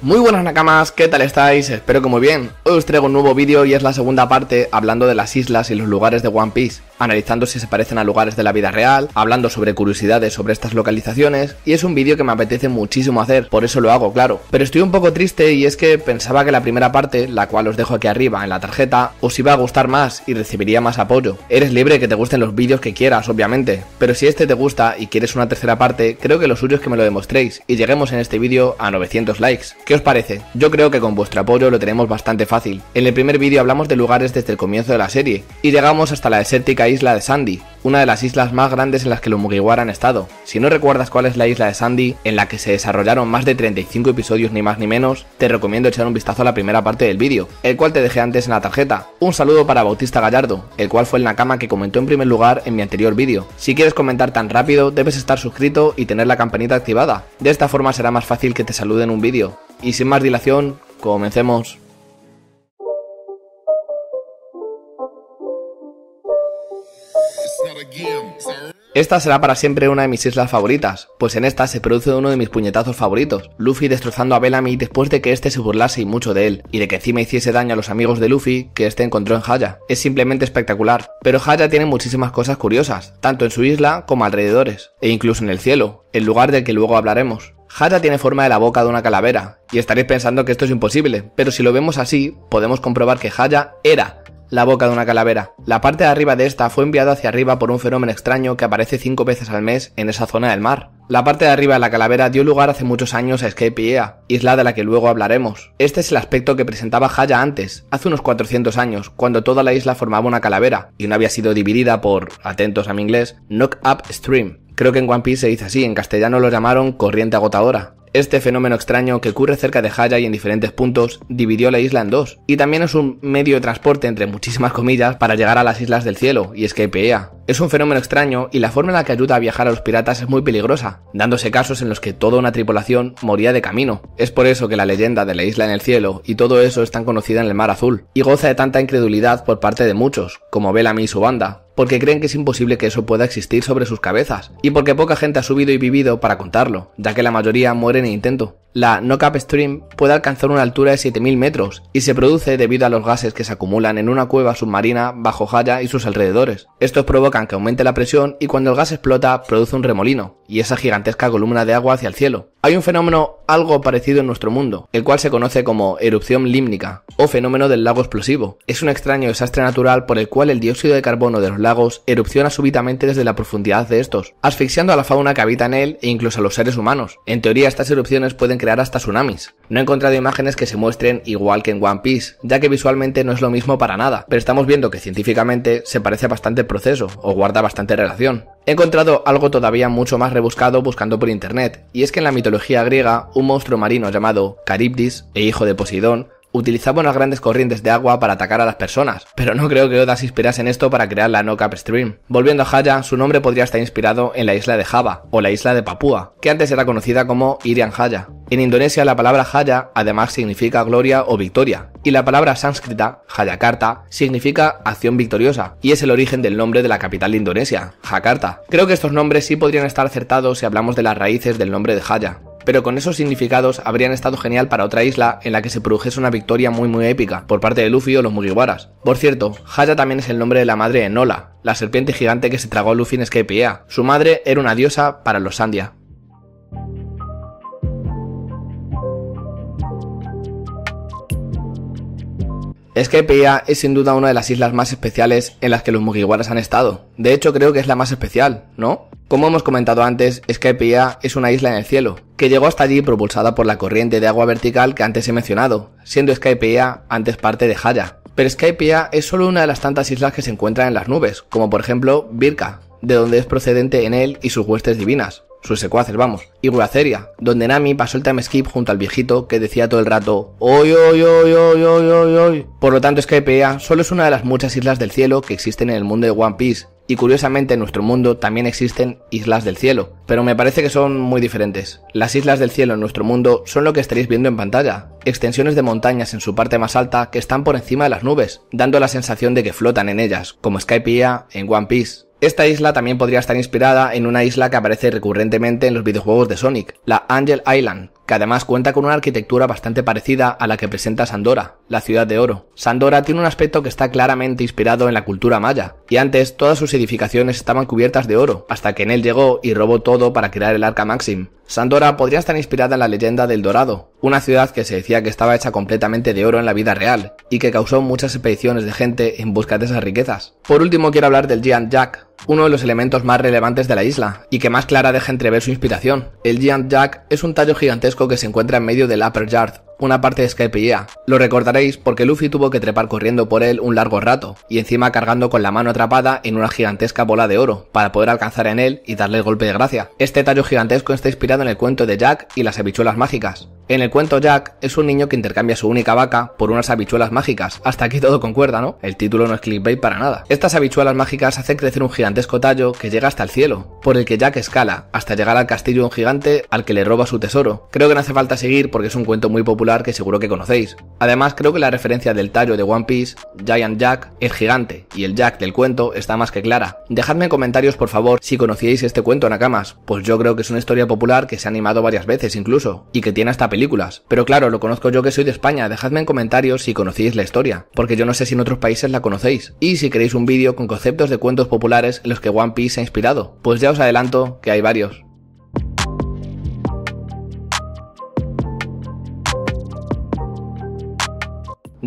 Muy buenas nakamas, ¿qué tal estáis? Espero que muy bien. Hoy os traigo un nuevo vídeo y es la segunda parte hablando de las islas y los lugares de One Piece analizando si se parecen a lugares de la vida real, hablando sobre curiosidades sobre estas localizaciones, y es un vídeo que me apetece muchísimo hacer, por eso lo hago, claro. Pero estoy un poco triste y es que pensaba que la primera parte, la cual os dejo aquí arriba en la tarjeta, os iba a gustar más y recibiría más apoyo. Eres libre que te gusten los vídeos que quieras, obviamente, pero si este te gusta y quieres una tercera parte, creo que lo suyo es que me lo demostréis y lleguemos en este vídeo a 900 likes. ¿Qué os parece? Yo creo que con vuestro apoyo lo tenemos bastante fácil. En el primer vídeo hablamos de lugares desde el comienzo de la serie y llegamos hasta la desértica isla de Sandy, una de las islas más grandes en las que los Mugiwara han estado. Si no recuerdas cuál es la isla de Sandy, en la que se desarrollaron más de 35 episodios ni más ni menos, te recomiendo echar un vistazo a la primera parte del vídeo, el cual te dejé antes en la tarjeta. Un saludo para Bautista Gallardo, el cual fue el Nakama que comentó en primer lugar en mi anterior vídeo. Si quieres comentar tan rápido, debes estar suscrito y tener la campanita activada. De esta forma será más fácil que te saluden en un vídeo. Y sin más dilación, comencemos. Esta será para siempre una de mis islas favoritas, pues en esta se produce uno de mis puñetazos favoritos, Luffy destrozando a Bellamy después de que este se burlase y mucho de él, y de que encima hiciese daño a los amigos de Luffy que este encontró en Haya. Es simplemente espectacular, pero Haya tiene muchísimas cosas curiosas, tanto en su isla como alrededores, e incluso en el cielo, el lugar del que luego hablaremos. Haya tiene forma de la boca de una calavera, y estaréis pensando que esto es imposible, pero si lo vemos así, podemos comprobar que Haya era la boca de una calavera. La parte de arriba de esta fue enviada hacia arriba por un fenómeno extraño que aparece cinco veces al mes en esa zona del mar. La parte de arriba de la calavera dio lugar hace muchos años a Escape Ea, isla de la que luego hablaremos. Este es el aspecto que presentaba Haya antes, hace unos 400 años, cuando toda la isla formaba una calavera, y no había sido dividida por, atentos a mi inglés, Knock Up Stream. Creo que en One Piece se dice así, en castellano lo llamaron corriente agotadora. Este fenómeno extraño que ocurre cerca de Haya y en diferentes puntos dividió la isla en dos, y también es un medio de transporte entre muchísimas comillas para llegar a las islas del cielo, y es que PEA. Es un fenómeno extraño y la forma en la que ayuda a viajar a los piratas es muy peligrosa, dándose casos en los que toda una tripulación moría de camino. Es por eso que la leyenda de la isla en el cielo y todo eso es tan conocida en el mar azul, y goza de tanta incredulidad por parte de muchos, como Bellamy y su banda, porque creen que es imposible que eso pueda existir sobre sus cabezas, y porque poca gente ha subido y vivido para contarlo, ya que la mayoría mueren en intento. La Nocap stream puede alcanzar una altura de 7000 metros y se produce debido a los gases que se acumulan en una cueva submarina bajo Jaya y sus alrededores. Estos provocan que aumente la presión y cuando el gas explota produce un remolino y esa gigantesca columna de agua hacia el cielo. Hay un fenómeno algo parecido en nuestro mundo, el cual se conoce como erupción límnica o fenómeno del lago explosivo. Es un extraño desastre natural por el cual el dióxido de carbono de los lagos erupciona súbitamente desde la profundidad de estos, asfixiando a la fauna que habita en él e incluso a los seres humanos. En teoría estas erupciones pueden crear hasta tsunamis. No he encontrado imágenes que se muestren igual que en One Piece, ya que visualmente no es lo mismo para nada, pero estamos viendo que científicamente se parece bastante el proceso, o guarda bastante relación. He encontrado algo todavía mucho más rebuscado buscando por internet, y es que en la mitología griega, un monstruo marino llamado Caribdis, e hijo de Poseidón, utilizaba unas grandes corrientes de agua para atacar a las personas, pero no creo que Oda se inspirase en esto para crear la No Cap Stream. Volviendo a Haya, su nombre podría estar inspirado en la isla de Java o la isla de Papúa, que antes era conocida como Irian Haya. En Indonesia la palabra Haya además significa gloria o victoria, y la palabra sánscrita, Hayakarta, significa acción victoriosa, y es el origen del nombre de la capital de Indonesia, Jakarta. Creo que estos nombres sí podrían estar acertados si hablamos de las raíces del nombre de Haya pero con esos significados habrían estado genial para otra isla en la que se produjese una victoria muy muy épica por parte de Luffy o los Mugiwaras. Por cierto, Haya también es el nombre de la madre de Nola, la serpiente gigante que se tragó a Luffy en Skype e Su madre era una diosa para los Sandia. Skype e es sin duda una de las islas más especiales en las que los Mugiwaras han estado. De hecho creo que es la más especial, ¿no? Como hemos comentado antes, Skype e es una isla en el cielo, que llegó hasta allí propulsada por la corriente de agua vertical que antes he mencionado, siendo Skypiea e antes parte de Haya. Pero Skypea e es solo una de las tantas islas que se encuentran en las nubes, como por ejemplo Birka, de donde es procedente Enel y sus huestes divinas, sus secuaces vamos, y Ruaceria, donde Nami pasó el time skip junto al viejito que decía todo el rato oy oy oy oy oy oy oy. Por lo tanto, Skypea e solo es una de las muchas islas del cielo que existen en el mundo de One Piece y curiosamente en nuestro mundo también existen islas del cielo, pero me parece que son muy diferentes. Las islas del cielo en nuestro mundo son lo que estaréis viendo en pantalla, extensiones de montañas en su parte más alta que están por encima de las nubes, dando la sensación de que flotan en ellas, como Skypiea en One Piece. Esta isla también podría estar inspirada en una isla que aparece recurrentemente en los videojuegos de Sonic, la Angel Island, que además cuenta con una arquitectura bastante parecida a la que presenta Sandora, la ciudad de oro. Sandora tiene un aspecto que está claramente inspirado en la cultura maya, y antes todas sus edificaciones estaban cubiertas de oro, hasta que él llegó y robó todo para crear el Arca Maxim. Sandora podría estar inspirada en la leyenda del Dorado, una ciudad que se decía que estaba hecha completamente de oro en la vida real, y que causó muchas expediciones de gente en busca de esas riquezas. Por último quiero hablar del Giant Jack, uno de los elementos más relevantes de la isla, y que más clara deja entrever su inspiración. El Giant Jack es un tallo gigantesco que se encuentra en medio del Upper Yard, una parte de Skype Lo recordaréis porque Luffy tuvo que trepar corriendo por él un largo rato, y encima cargando con la mano atrapada en una gigantesca bola de oro, para poder alcanzar en él y darle el golpe de gracia. Este tallo gigantesco está inspirado en el cuento de Jack y las habichuelas mágicas. En el cuento Jack es un niño que intercambia su única vaca por unas habichuelas mágicas. Hasta aquí todo concuerda, ¿no? El título no es clickbait para nada. Estas habichuelas mágicas hacen crecer un gigantesco tallo que llega hasta el cielo, por el que Jack escala, hasta llegar al castillo de un gigante al que le roba su tesoro. Creo que no hace falta seguir porque es un cuento muy popular que seguro que conocéis. Además, creo que la referencia del tallo de One Piece, Giant Jack, el gigante, y el Jack del cuento está más que clara. Dejadme en comentarios, por favor, si conocíais este cuento, Nakamas, pues yo creo que es una historia popular que se ha animado varias veces incluso, y que tiene hasta películas. Pero claro, lo conozco yo que soy de España, dejadme en comentarios si conocíais la historia, porque yo no sé si en otros países la conocéis. Y si queréis un vídeo con conceptos de cuentos populares en los que One Piece se ha inspirado, pues ya os adelanto que hay varios.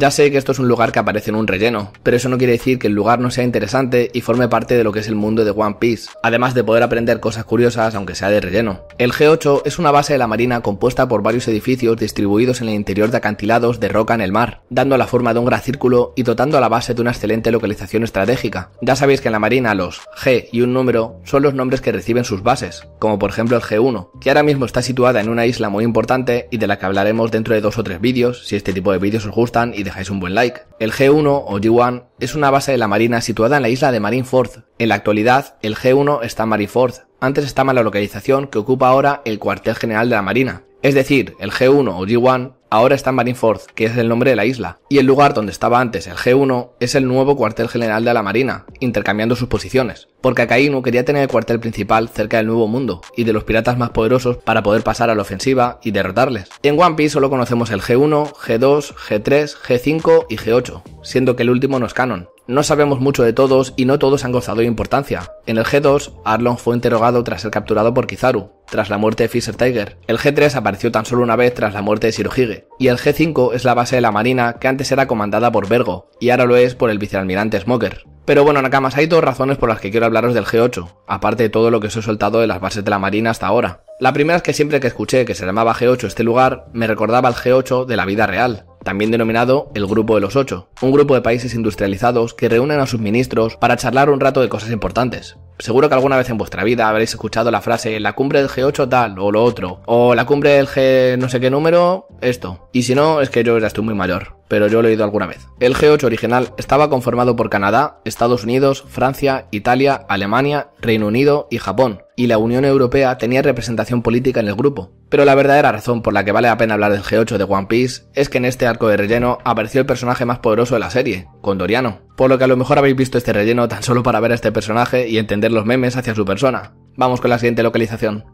Ya sé que esto es un lugar que aparece en un relleno, pero eso no quiere decir que el lugar no sea interesante y forme parte de lo que es el mundo de One Piece, además de poder aprender cosas curiosas aunque sea de relleno. El G8 es una base de la marina compuesta por varios edificios distribuidos en el interior de acantilados de roca en el mar, dando la forma de un gran círculo y dotando a la base de una excelente localización estratégica. Ya sabéis que en la marina los G y un número son los nombres que reciben sus bases, como por ejemplo el G1, que ahora mismo está situada en una isla muy importante y de la que hablaremos dentro de dos o tres vídeos, si este tipo de vídeos os gustan y dejáis un buen like. El G1 o G1 es una base de la Marina situada en la isla de Marineford. En la actualidad, el G1 está en Marineford. Antes estaba en la localización que ocupa ahora el cuartel general de la Marina. Es decir, el G1 o G1 ahora está en Marineford, que es el nombre de la isla, y el lugar donde estaba antes el G1 es el nuevo cuartel general de la Marina, intercambiando sus posiciones, porque Akainu quería tener el cuartel principal cerca del Nuevo Mundo y de los piratas más poderosos para poder pasar a la ofensiva y derrotarles. En One Piece solo conocemos el G1, G2, G3, G5 y G8, siendo que el último no es canon, no sabemos mucho de todos y no todos han gozado de importancia. En el G2, Arlong fue interrogado tras ser capturado por Kizaru, tras la muerte de Fisher Tiger. El G3 apareció tan solo una vez tras la muerte de Shirohige. Y el G5 es la base de la Marina que antes era comandada por Vergo, y ahora lo es por el vicealmirante Smoker. Pero bueno, Nakamas, hay dos razones por las que quiero hablaros del G8, aparte de todo lo que os he soltado de las bases de la Marina hasta ahora. La primera es que siempre que escuché que se llamaba G8 este lugar, me recordaba al G8 de la vida real, también denominado el Grupo de los Ocho, un grupo de países industrializados que reúnen a sus ministros para charlar un rato de cosas importantes. Seguro que alguna vez en vuestra vida habréis escuchado la frase la cumbre del G8 tal o lo otro, o la cumbre del G no sé qué número, esto. Y si no, es que yo ya estoy muy mayor, pero yo lo he oído alguna vez. El G8 original estaba conformado por Canadá, Estados Unidos, Francia, Italia, Alemania, Reino Unido y Japón, y la Unión Europea tenía representación política en el grupo. Pero la verdadera razón por la que vale la pena hablar del G8 de One Piece es que en este arco de relleno apareció el personaje más poderoso de la serie, Condoriano. Por lo que a lo mejor habéis visto este relleno tan solo para ver a este personaje y entender los memes hacia su persona. Vamos con la siguiente localización.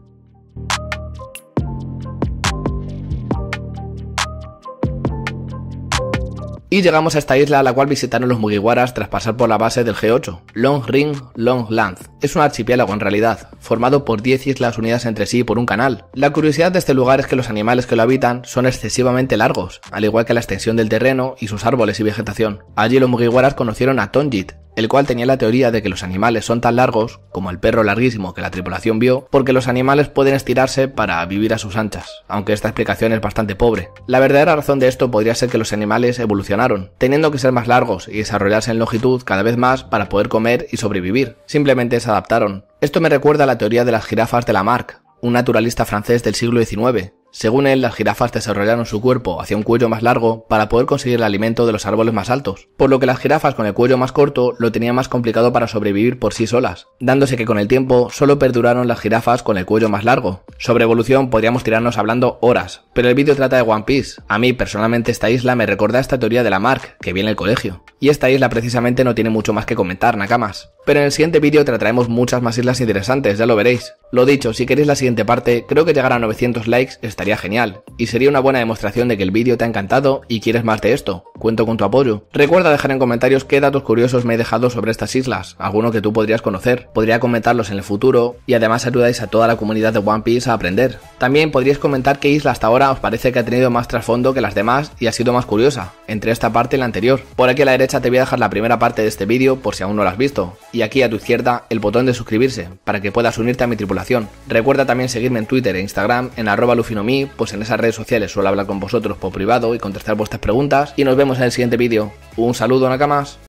Y llegamos a esta isla a la cual visitaron los Mugiwaras tras pasar por la base del G8, Long Ring Long Land. Es un archipiélago en realidad, formado por 10 islas unidas entre sí por un canal. La curiosidad de este lugar es que los animales que lo habitan son excesivamente largos, al igual que la extensión del terreno y sus árboles y vegetación. Allí los Mugiwaras conocieron a Tonjit, el cual tenía la teoría de que los animales son tan largos, como el perro larguísimo que la tripulación vio, porque los animales pueden estirarse para vivir a sus anchas, aunque esta explicación es bastante pobre. La verdadera razón de esto podría ser que los animales evolucionaron teniendo que ser más largos y desarrollarse en longitud cada vez más para poder comer y sobrevivir. Simplemente se adaptaron. Esto me recuerda a la teoría de las jirafas de Lamarck, un naturalista francés del siglo XIX, según él, las jirafas desarrollaron su cuerpo hacia un cuello más largo para poder conseguir el alimento de los árboles más altos, por lo que las jirafas con el cuello más corto lo tenían más complicado para sobrevivir por sí solas, dándose que con el tiempo solo perduraron las jirafas con el cuello más largo. Sobre evolución podríamos tirarnos hablando horas, pero el vídeo trata de One Piece. A mí personalmente esta isla me recuerda a esta teoría de la Mark, que viene el colegio. Y esta isla precisamente no tiene mucho más que comentar, Nakamas. Pero en el siguiente vídeo trataremos muchas más islas interesantes, ya lo veréis. Lo dicho, si queréis la siguiente parte, creo que llegar a 900 likes estaría genial, y sería una buena demostración de que el vídeo te ha encantado y quieres más de esto. Cuento con tu apoyo. Recuerda dejar en comentarios qué datos curiosos me he dejado sobre estas islas, alguno que tú podrías conocer, podría comentarlos en el futuro, y además ayudáis a toda la comunidad de One Piece a aprender. También podrías comentar qué isla hasta ahora os parece que ha tenido más trasfondo que las demás y ha sido más curiosa, entre esta parte y la anterior. Por aquí a la derecha te voy a dejar la primera parte de este vídeo por si aún no lo has visto, y aquí a tu izquierda el botón de suscribirse, para que puedas unirte a mi tripulación. Recuerda también seguirme en Twitter e Instagram en arroba mí, pues en esas redes sociales suelo hablar con vosotros por privado y contestar vuestras preguntas. Y nos vemos en el siguiente vídeo. Un saludo, Nakamas.